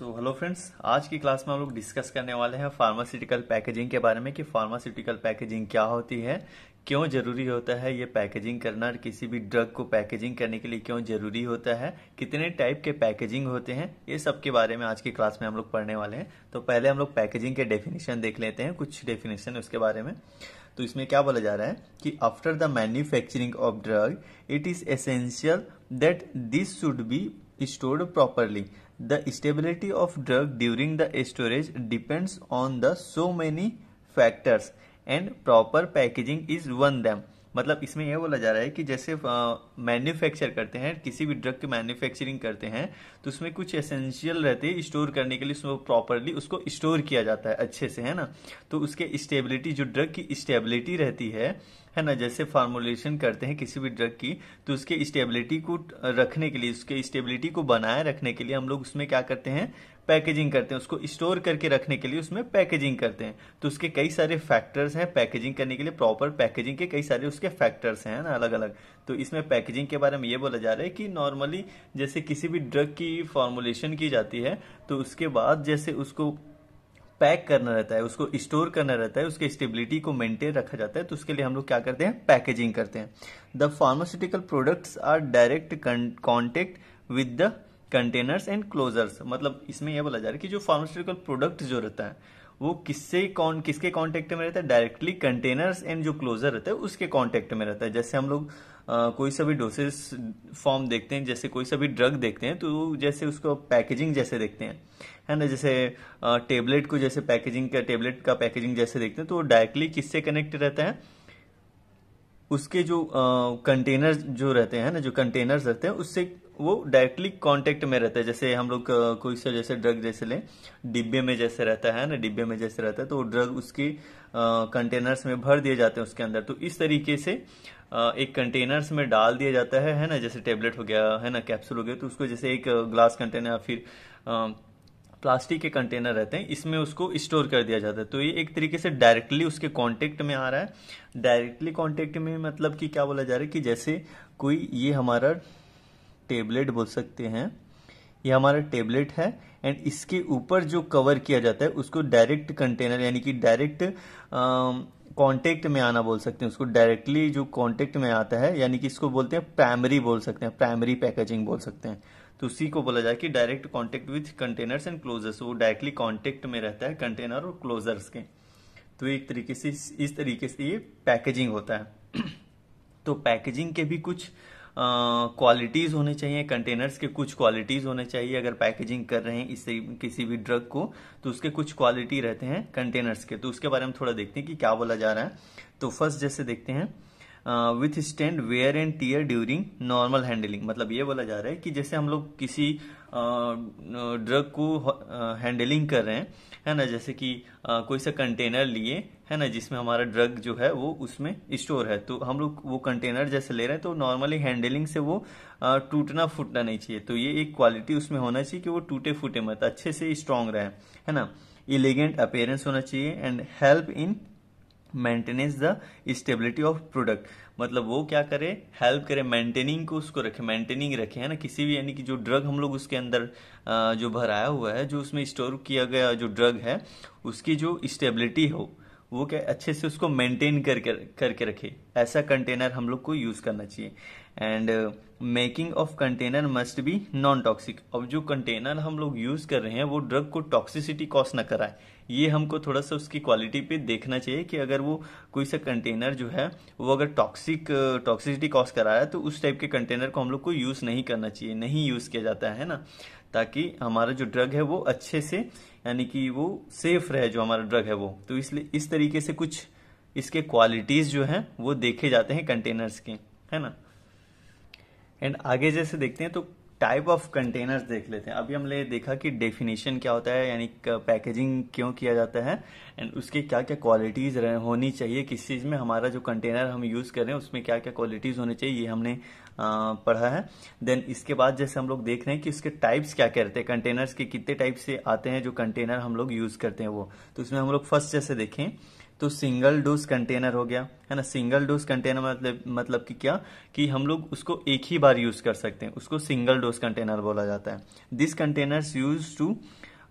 So hello friends आज की class में हम लोग डिस्कस करने वाले हैं फार्मास्यूटिकल पैकेजिंग के बारे में कि फार्मास्यूटिकल पैकेजिंग क्या होती है क्यों जरूरी होता है ये पैकेजिंग करना किसी भी ड्रग को पैकेजिंग करने के लिए क्यों जरूरी होता है कितने टाइप के पैकेजिंग होते हैं ये सब के बारे में आज की क्लास में हम लोग पढ़ने वाले हैं तो पहले हम लोग पैकेजिंग के डेफिनेशन देख लेते हैं कुछ डेफिनेशन उसके बारे में तो इसमें क्या बोला जा रहा है कि after the manufacturing of drug it is essential that this should be stored properly. The stability of drug during the storage depends on the so many factors and proper packaging is one them. मतलब इसमें यह बोला जा रहा है कि जैसे manufacture करते हैं किसी भी ड्रग की मैन्युफैक्चरिंग करते हैं तो उसमें कुछ एसेंशियल रहते हैं स्टोर करने के लिए उसमें प्रॉपरली उसको स्टोर किया जाता है अच्छे से है ना तो उसके स्टेबिलिटी जो ड्रग की स्टेबिलिटी रहती है है ना जैसे फार्मुलेशन करते हैं किसी भी ड्रग की तो उसके स्टेबिलिटी को रखने के लिए उसके स्टेबिलिटी को बनाए रखने के लिए हम लोग उसमें क्या करते हैं पैकेजिंग करते हैं उसको स्टोर करके रखने के लिए उसमें पैकेजिंग करते हैं तो उसके कई सारे फैक्टर्स हैं पैकेजिंग करने के लिए प्रॉपर पैकेजिंग के कई सारे उसके फैक्टर्स हैं ना अलग अलग तो इसमें पैकेजिंग के बारे में ये बोला जा रहा है कि नॉर्मली जैसे किसी भी ड्रग की फॉर्मुलेशन की जाती है तो उसके बाद जैसे उसको पैक करना रहता है उसको स्टोर करना रहता है उसके स्टेबिलिटी को मेंटेन रखा जाता है तो उसके लिए हम लोग क्या करते हैं पैकेजिंग करते हैं the pharmaceutical products are direct contact with the containers and closures मतलब इसमें यह बोला जा रहा है कि जो फार्मास्यूटिकल प्रोडक्ट जो रहता है वो किससे कौन किसके कांटेक्ट में रहता है डायरेक्टली कंटेनर्स एंड जो क्लोजर रहता है उसके कांटेक्ट में रहता है जैसे हम लोग कोई सा भी डोसेस फॉर्म देखते हैं जैसे कोई सा भी ड्रग देखते हैं तो जैसे उसको पैकेजिंग जैसे देखते हैं है ना जैसे टेबलेट को जैसे पैकेजिंग का टेबलेट का पैकेजिंग जैसे देखते हैं तो वो डायरेक्टली किससे कनेक्ट रहता है उसके जो कंटेनर जो रहते हैं ना जो कंटेनर्स रहते हैं उससे वो डायरेक्टली कांटेक्ट में रहता है जैसे हम लोग कोई सा जैसे ड्रग जैसे लें डिब्बे में जैसे रहता है ना डिब्बे में जैसे रहता है तो ड्रग उसके कंटेनर्स में भर दिए जाते हैं उसके अंदर तो इस तरीके से आ, एक कंटेनर्स में डाल दिया जाता है है ना जैसे टेबलेट हो गया है ना कैप्सूल हो गया तो उसको जैसे एक ग्लास कंटेनर या फिर आ, प्लास्टिक के कंटेनर रहते हैं इसमें उसको स्टोर कर दिया जाता है तो ये एक तरीके से डायरेक्टली उसके कांटेक्ट में आ रहा है डायरेक्टली कांटेक्ट में मतलब कि क्या बोला जा रहा है कि जैसे कोई ये हमारा टेबलेट बोल सकते हैं ये हमारा टेबलेट है एंड इसके ऊपर जो कवर किया जाता है उसको डायरेक्ट कंटेनर यानी कि डायरेक्ट कांटेक्ट में आना बोल सकते हैं उसको डायरेक्टली जो कांटेक्ट में आता है यानी कि इसको बोलते हैं प्राइमरी बोल सकते हैं प्राइमरी पैकेजिंग बोल सकते हैं तो उसी को बोला जाए कि direct contact with containers and closures वो डायरेक्टली कांटेक्ट में रहता है कंटेनर और क्लोजर्स के तो एक तरीके से इस तरीके से ये पैकेजिंग होता है तो पैकेजिंग के भी कुछ क्वालिटीज़ होने चाहिए कंटेनर्स के कुछ क्वालिटीज़ होने चाहिए अगर पैकेजिंग कर रहे हैं इससे किसी भी ड्रग को तो उसके कुछ क्वालिटी रहते हैं कंटेनर्स के तो उसके बारे में थोड़ा देखते हैं कि क्या बोला जा रहा है तो फर्स्ट जैसे देखते हैं withstand wear and tear during normal handling मतलब ये बोला जा रहा है कि जैसे हम लोग किसी ड्रग को हैंडलिंग कर रहे हैं है ना जैसे कि कोई सा कंटेनर लिए है ना जिसमें हमारा ड्रग जो है वो उसमें स्टोर है तो हम लोग वो कंटेनर जैसे ले रहे हैं तो नॉर्मली हैंडलिंग से वो टूटना फूटना नहीं चाहिए तो ये एक क्वालिटी उसमें होना चाहिए कि वो टूटे फूटे मत अच्छे से स्ट्रांग रहे है ना इलिगेंट अपेयरेंस होना चाहिए and help in maintenance the stability of product मतलब वो क्या करे हेल्प करे मेंटेनिंग को उसको रखे मेंटेनिंग रखे है ना किसी भी यानी कि जो ड्रग हम लोग उसके अंदर जो भराया हुआ है जो उसमें स्टोर किया गया जो ड्रग है उसकी जो स्टेबिलिटी हो वो क्या अच्छे से उसको मेंटेन करके करके रखे ऐसा कंटेनर हम लोग को यूज़ करना चाहिए and making of container must be non toxic अब जो कंटेनर हम लोग यूज़ कर रहे हैं वो ड्रग को टॉक्सिसिटी कॉज ना कराए ये हमको थोड़ा सा उसकी क्वालिटी पे देखना चाहिए कि अगर वो कोई सा कंटेनर जो है वो अगर टॉक्सिक टॉक्सिसिटी कॉज करा रहा है तो उस टाइप के कंटेनर को हम लोग को यूज़ नहीं करना चाहिए नहीं यूज़ किया जाता है ना ताकि हमारा जो ड्रग है वो अच्छे से यानी कि वो सेफ रहे जो हमारा ड्रग है वो तो इसलिए इस तरीके से कुछ इसके क्वालिटीज़ जो है वो देखे जाते हैं कंटेनर्स के है ना एंड आगे जैसे देखते हैं तो टाइप ऑफ कंटेनर्स देख लेते हैं अभी हमने देखा कि डेफिनेशन क्या होता है यानी पैकेजिंग क्यों किया जाता है एंड उसकी क्या क्या क्वालिटीज होनी चाहिए किस चीज़ में हमारा जो कंटेनर हम यूज़ कर रहे हैं उसमें क्या क्या क्वालिटीज होनी चाहिए ये हमने आ, पढ़ा है देन इसके बाद जैसे हम लोग देख रहे हैं कि उसके टाइप्स क्या कहते हैं कंटेनर्स के कितने टाइप से आते हैं जो कंटेनर हम लोग यूज़ करते हैं वो तो उसमें हम लोग फर्स्ट जैसे देखें तो सिंगल डोज कंटेनर हो गया है ना सिंगल डोज कंटेनर मतलब मतलब कि क्या कि हम लोग उसको एक ही बार यूज कर सकते हैं उसको सिंगल डोज कंटेनर बोला जाता है this containers use to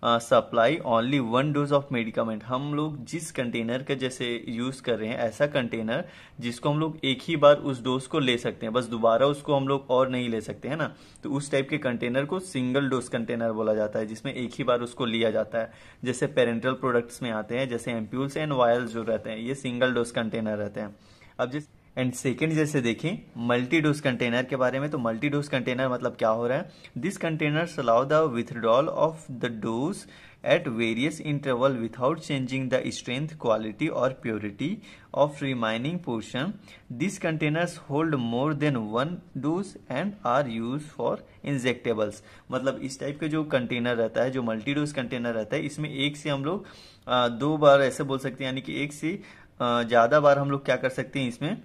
supply only one dose of medicament हम लोग जिस कंटेनर का जैसे यूज कर रहे हैं ऐसा कंटेनर जिसको हम लोग एक ही बार उस डोज को ले सकते हैं बस दोबारा उसको हम लोग और नहीं ले सकते हैं ना तो उस टाइप के कंटेनर को सिंगल डोज कंटेनर बोला जाता है जिसमें एक ही बार उसको लिया जाता है जैसे पेरेंटल प्रोडक्ट्स में आते हैं जैसे एम्प्यूल्स एंड वायल्स जो रहते हैं ये सिंगल डोज कंटेनर रहते हैं अब जिस एंड सेकेंड जैसे देखें मल्टी डोज कंटेनर के बारे में तो मल्टी डोज कंटेनर मतलब क्या हो रहा है this container allow the withdrawal of the dose at various interval without changing the strength quality और purity of remaining portion this containers hold more than one dose and are use for injectables मतलब इस type के जो container रहता है जो multi dose container रहता है इसमें एक से हम लोग दो बार ऐसे बोल सकते हैं यानी कि एक से ज़्यादा बार हम लोग क्या कर सकते हैं इसमें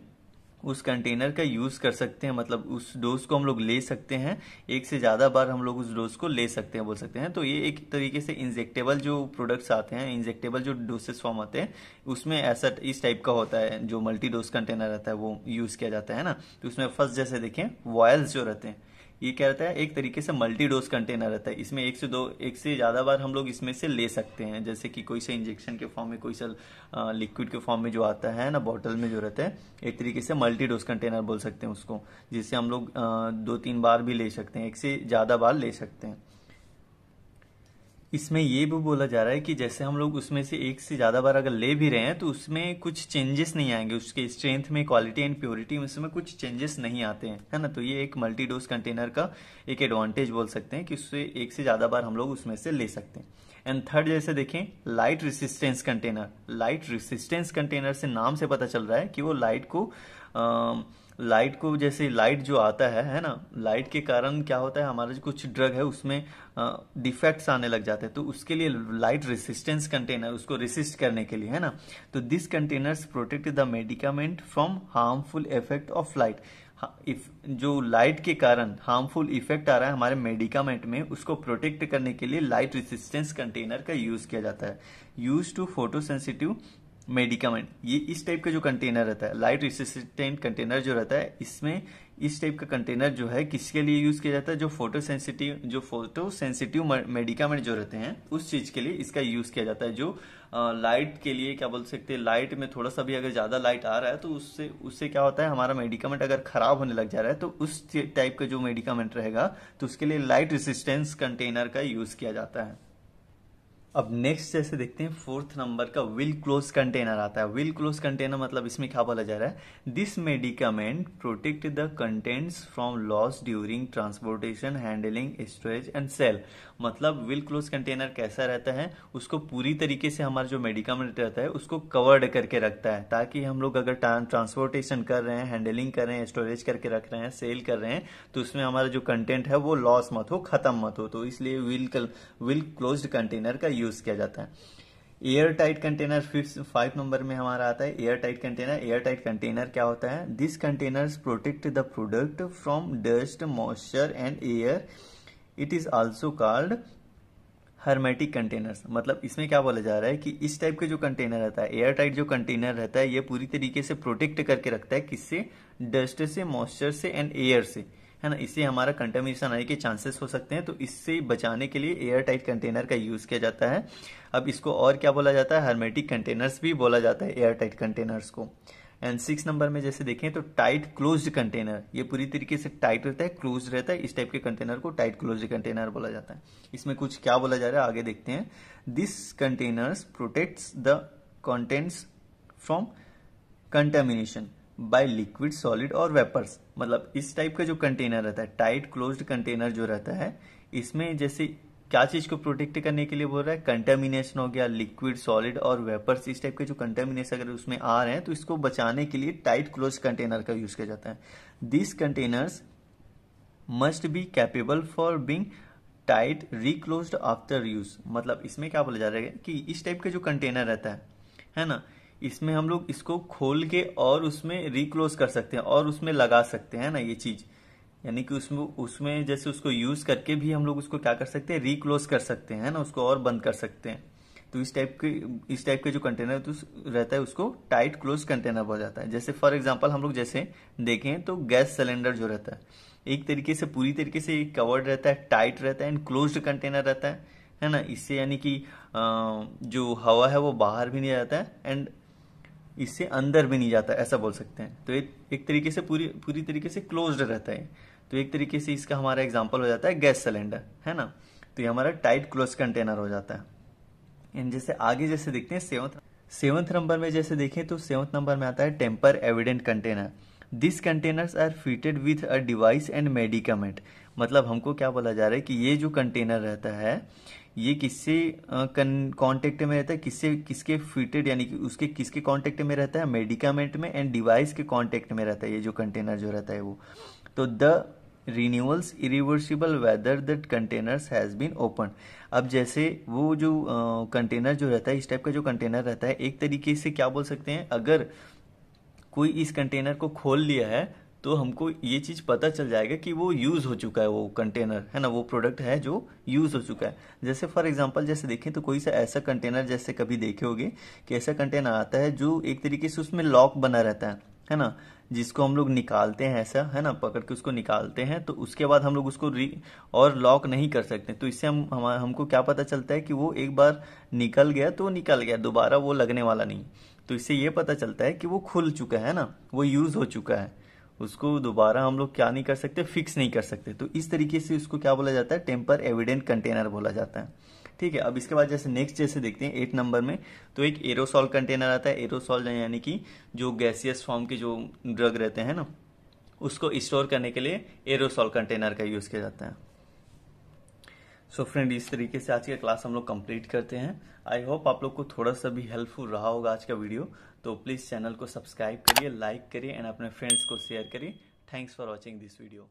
उस कंटेनर का यूज कर सकते हैं मतलब उस डोज को हम लोग ले सकते हैं एक से ज्यादा बार हम लोग उस डोज को ले सकते हैं बोल सकते हैं तो ये एक तरीके से इंजेक्टेबल जो प्रोडक्ट्स आते हैं इंजेक्टेबल जो डोसेस फॉर्म आते हैं उसमें ऐसा इस टाइप का होता है जो मल्टी डोज कंटेनर रहता है वो यूज किया जाता है ना तो उसमें फर्स्ट जैसे देखें वॉयल्स जो रहते हैं ये क्या रहता है एक तरीके से मल्टी डोज कंटेनर रहता है इसमें एक से दो एक से ज़्यादा बार हम लोग इसमें से ले सकते हैं जैसे कि कोई सा इंजेक्शन के फॉर्म में कोई सा लिक्विड के फॉर्म में जो आता है ना बॉटल में जो रहता है एक तरीके से मल्टी डोज कंटेनर बोल सकते हैं उसको जिससे हम लोग दो तीन बार भी ले सकते हैं एक से ज़्यादा बार ले सकते हैं इसमें ये भी बोला जा रहा है कि जैसे हम लोग उसमें से एक से ज़्यादा बार अगर ले भी रहे हैं तो उसमें कुछ चेंजेस नहीं आएंगे उसके स्ट्रेंथ में क्वालिटी एंड प्योरिटी में उसमें कुछ चेंजेस नहीं आते हैं है ना तो ये एक मल्टी डोज कंटेनर का एक एडवांटेज बोल सकते हैं कि उससे एक से ज़्यादा बार हम लोग उसमें से ले सकते हैं एंड थर्ड जैसे देखें light resistance container light resistance container से नाम से पता चल रहा है कि वो लाइट को आ, लाइट को जैसे लाइट जो आता है है ना लाइट के कारण क्या होता है हमारा जो कुछ ड्रग है उसमें डिफेक्ट्स आने लग जाते हैं तो उसके लिए लाइट रेसिस्टेंस कंटेनर उसको रेसिस्ट करने के लिए है ना तो this containers protect the medicament from harmful effect of light if जो लाइट के कारण हार्मफुल इफेक्ट आ रहा है हमारे मेडिकामेंट में उसको प्रोटेक्ट करने के लिए लाइट रेसिस्टेंस कंटेनर का यूज किया जाता है use to photo sensitive medicament ये इस टाइप का जो कंटेनर रहता है लाइट रिसिस्टेंट कंटेनर जो रहता है इसमें इस टाइप का कंटेनर जो है किसके लिए यूज किया जाता है जो फोटो सेंसिटिव जो फोटो सेंसिटिव मेडिकामेंट जो रहते हैं उस चीज के लिए इसका यूज किया जाता है जो लाइट के लिए क्या बोल सकते हैं लाइट में थोड़ा सा भी अगर ज्यादा लाइट आ रहा है तो उससे उससे क्या होता है हमारा मेडिकामेंट अगर खराब होने लग जा रहा है तो उस टाइप का जो मेडिकामेंट रहेगा तो उसके लिए लाइट रेसिस्टेंस कंटेनर का यूज किया जाता है अब नेक्स्ट जैसे देखते हैं फोर्थ नंबर का विल क्लोज कंटेनर आता है विल क्लोज कंटेनर मतलब इसमें क्या बोला जा रहा है this medicament protect the contents from loss during transportation handling storage and sale मतलब विल क्लोज कंटेनर कैसा रहता है उसको पूरी तरीके से हमारा जो मेडिकामेंट रहता है उसको कवर्ड करके रखता है ताकि हम लोग अगर ट्रांसपोर्टेशन कर रहे हैं हैंडलिंग कर रहे हैं स्टोरेज करके रख रहे हैं सेल कर रहे हैं तो उसमें हमारा जो कंटेंट है वो लॉस मत हो खत्म मत हो तो इसलिए विल विल क्लोज कंटेनर का यूज किया जाता है airtight container fifth five number में हमारा आता है airtight container airtight container क्या होता है this container protect the product from dust moisture and air it is also called hermetic containers मतलब इसमें क्या बोला जा रहा है कि इस टाइप के जो कंटेनर रहता है एयर टाइट जो कंटेनर रहता है ये पूरी तरीके से प्रोटेक्ट करके रखता है किससे डस्ट से मॉइस्चर से एंड एयर से है ना इससे हमारा कंटामिनेशन आने के चांसेस हो सकते हैं तो इससे बचाने के लिए एयर टाइट कंटेनर का यूज़ किया जाता है अब इसको और क्या बोला जाता है हर्मेटिक कंटेनर्स भी बोला जाता है एयर टाइट कंटेनर्स को एंड सिक्स नंबर में जैसे देखें तो टाइट क्लोज्ड कंटेनर ये पूरी तरीके से टाइट रहता है क्लोज रहता है इस टाइप के कंटेनर को टाइट क्लोज कंटेनर बोला जाता है इसमें कुछ क्या बोला जा रहा है आगे देखते हैं this containers protects the contents from contamination by liquid solid और वेपर्स मतलब इस टाइप का जो कंटेनर रहता है टाइट क्लोज्ड कंटेनर जो रहता है इसमें जैसे क्या चीज को प्रोटेक्ट करने के लिए बोल रहा है कंटेमिनेशन हो गया लिक्विड सॉलिड और वेपर्स इस टाइप के जो कंटेमिनेशन अगर उसमें आ रहे हैं तो इसको बचाने के लिए टाइट क्लोज कंटेनर का यूज किया जाता है this containers must be capable for being tight reclose after use मतलब इसमें क्या बोला जा रहा है कि इस टाइप का जो कंटेनर रहता है है ना इसमें हम लोग इसको खोल के और उसमें रिक्लोज कर सकते हैं और उसमें लगा सकते हैं ना ये चीज यानी कि उसमें उसमें जैसे उसको यूज करके भी हम लोग उसको क्या कर सकते हैं रिक्लोज कर सकते हैं ना उसको और बंद कर सकते हैं तो इस टाइप के इस टाइप के जो कंटेनर तो रहता है उसको टाइट क्लोज कंटेनर बोला जाता है जैसे फॉर एग्जाम्पल हम लोग जैसे देखें तो गैस सिलेंडर जो रहता है एक तरीके से पूरी तरीके से कवर्ड रहता है टाइट रहता है एंड क्लोज कंटेनर रहता है है ना इससे यानी कि जो हवा है वो बाहर भी नहीं रहता है एंड इससे अंदर भी नहीं जाता ऐसा बोल सकते हैं तो एक एक तरीके से पूरी पूरी तरीके से क्लोज्ड रहता है तो एक तरीके से इसका हमारा एग्जाम्पल हो जाता है गैस सिलेंडर है ना तो ये हमारा टाइट क्लोज कंटेनर हो जाता है एंड जैसे आगे जैसे देखते हैं सेवंथ सेवंथ नंबर में जैसे देखें तो सेवंथ नंबर में आता है tamper evident container this containers are fitted with a device and medicament मतलब हमको क्या बोला जा रहा है कि ये जो कंटेनर रहता है ये किससे कॉन्टेक्ट में रहता है किससे किसके फिटेड यानी कि उसके किसके कॉन्टेक्ट में रहता है मेडिकामेंट में एंड डिवाइस के कॉन्टेक्ट में रहता है ये जो कंटेनर जो रहता है वो तो the renewals irreversible whether that containers has been open अब जैसे वो जो कंटेनर uh, जो रहता है इस टाइप का जो कंटेनर रहता है एक तरीके से क्या बोल सकते हैं अगर कोई इस कंटेनर को खोल लिया है तो हमको ये चीज़ पता चल जाएगा कि वो यूज़ हो चुका है वो कंटेनर है ना वो प्रोडक्ट है जो यूज़ हो चुका है जैसे फॉर एग्जांपल जैसे देखें तो कोई सा ऐसा कंटेनर जैसे कभी देखे होगे कि ऐसा कंटेनर आता है जो एक तरीके से उसमें लॉक बना रहता है है ना जिसको हम लोग निकालते हैं ऐसा है ना पकड़ के उसको निकालते हैं तो उसके बाद हम लोग उसको री और लॉक नहीं कर सकते तो इससे हम हम हमको क्या पता चलता है कि वो एक बार निकल गया तो निकल गया दोबारा वो लगने वाला नहीं तो इससे ये पता चलता है कि वो खुल चुका है ना वो यूज हो चुका है उसको दोबारा हम लोग क्या नहीं कर सकते फिक्स नहीं कर सकते तो इस तरीके से उसको क्या बोला जाता है टेम्पर एविडेंट कंटेनर बोला जाता है ठीक है अब इसके बाद जैसे नेक्स्ट जैसे देखते हैं एट नंबर में तो एक एरोसॉल कंटेनर आता है एरोसॉल यानी कि जो गैसियस फॉर्म के जो ड्रग रहते हैं ना उसको स्टोर करने के लिए एरोसॉल कंटेनर का यूज़ किया जाता है सो so फ्रेंड इस तरीके से आज का क्लास हम लोग कंप्लीट करते हैं आई होप आप लोग को थोड़ा सा भी हेल्पफुल रहा होगा आज का वीडियो तो प्लीज़ चैनल को सब्सक्राइब करिए लाइक करिए एंड अपने फ्रेंड्स को शेयर करिए thanks for watching this video